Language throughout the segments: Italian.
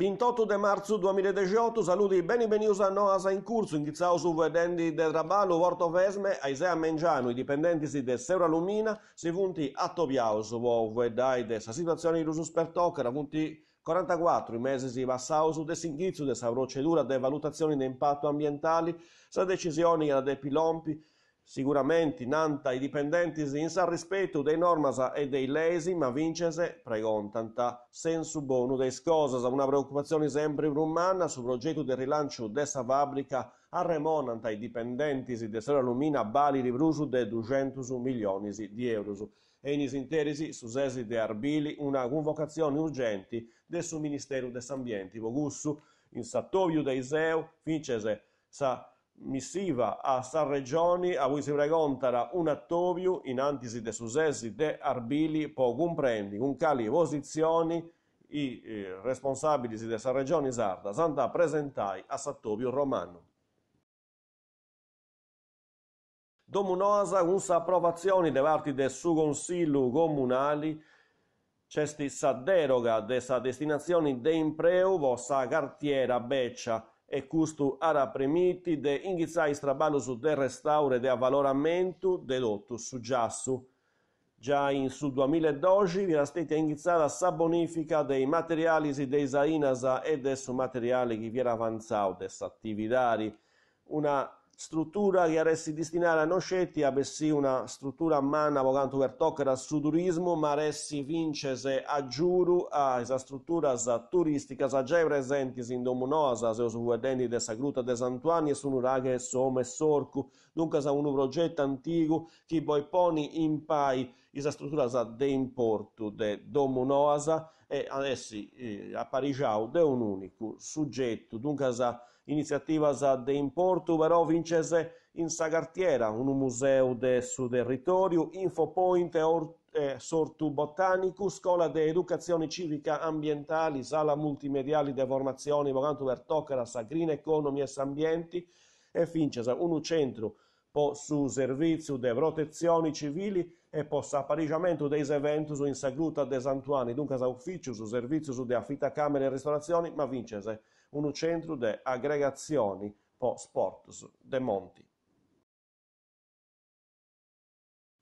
28 de marzo 2018, saluti e benvenuti a Noasa in corso, in Chizausu vedendi del Raballo, Vorto Vesme, Aisea Mengiano, i dipendenti di Seura Lumina, si punti a Topiaus, vedai de sa situazione di Rusus per Toccara, punti 44 i mesi si passausu de singhizzo de sa procedura de valutazioni di impatto ambientali, sa decisione era de Pilompi, Sicuramente nanta i dipendenti in san rispetto dei normas e dei lesi, ma vincese pregontanta sensu bonu des cosas, una preoccupazione sempre rumana sul progetto del rilancio dessa fabbrica arremonanta i dipendenti di de Sera Lumina bali rivrusu de 200 milioni di euro. E in interesi su sesi de Arbili una convocazione urgente del suo Ministero des Ambienti, Vogussu, in Sattovio dei Iseo, vincese sa missiva a San Regioni, a cui si pregontara un attoviu in antisi de successi de Arbili può comprendi con cali posizioni i eh, responsabili de Regioni Sarda santa presentai a Sattoviu Romano. Domunosa con s'approvazione de parti del suo consiglio comunale, c'esti sa deroga de sa destinazione de impreu vossa cartiera beccia e custo ara premiti de inghizai strabalusu del restauro e de avvaloramentu de lottu su giassu. Già in su 2012 vi era stata inghizzata sa bonifica dei materiali dei Zainasa e de su materiali che vi era avanzato, de attivitari, una struttura che resti destinata a Noscetti, avessi una struttura manna vocanto per toccare al suo turismo, ma resti vincese a giuro a questa struttura turistica, sa già presenti in Domunosa, se usufruendenti della gruta di Sant'Anni e su Nuraghe, Some e Sorcu, dunque sa un progetto antico che poi poni in pai questa struttura sa de importo de Domunosa, e adesso eh, a Parigiau è un unico soggetto, dunque sa iniziativa sa de importo però vincese in Sagartiera, un museo del suo territorio, infopoint e eh, Sortu Botanico, Scuola di Educazione Civica ambientale, Sala multimediale di Formazione, Vocanto per la Green Economy e Ambienti e Fincesa, un centro po su servizio di protezioni civili e possa apparijamento dei eventos in sagruta des Antuani, dunque a ufficius, servizius de affittacamere e ristorazioni, ma vincese un centro de aggregazioni po sportus de monti.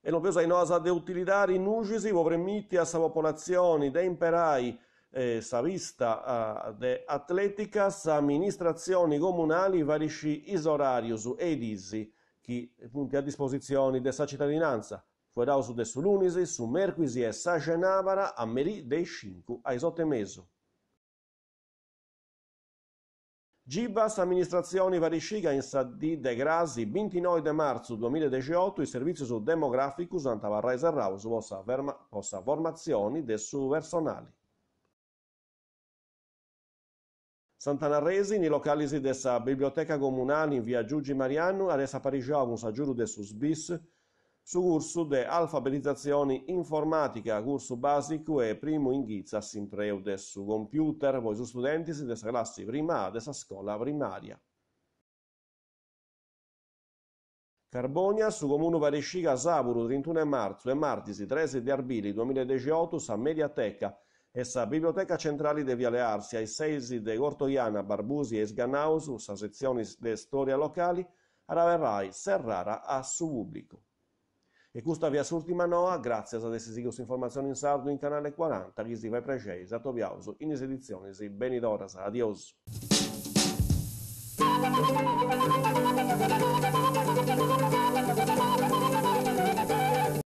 E non pesa in osa de utilitari nugisi, vovremmitti a sa popolazioni de imperai, eh, savista eh, de atleticas, amministrazioni comunali varisci isorarius edisi, chi punti a disposizione de sa cittadinanza, Voidaus-de-Sulúnizi, su Mercusi e sa genavara a Meri dei Cinque, a Isotemeso. Gibas, amministrazioni varisciga in Saddi de Grasi, 29 de marzo 2018, i servizi su demograficus antavarresa raus vossa, verma, vossa formazioni de su personali. Santanarresi, locali localisi dessa biblioteca comunale in via Giugi Mariano, adesso a Parigi, a giuro de sus bis, su curso de alfabetizzazione informatica, curso basico e primo inghizza simpreude su computer, voi su studenti della classe prima della scuola primaria. Carbonia, su comune Varescica, Saburo, 31 marzo e martisi 13 di Arbili 2018, sa Mediateca e sa Biblioteca Centrale di Viale Arsia, ai seisi de Gortoiana, Barbusi e Sganausu, sa sezioni de storia locali, raverrai Serrara a suo pubblico. E questa via s'ultima noa, grazie a essere seguito informazioni in sardo in canale 40, che si va precisa, a Tobiauso, in esibizione, si beni adios. Thank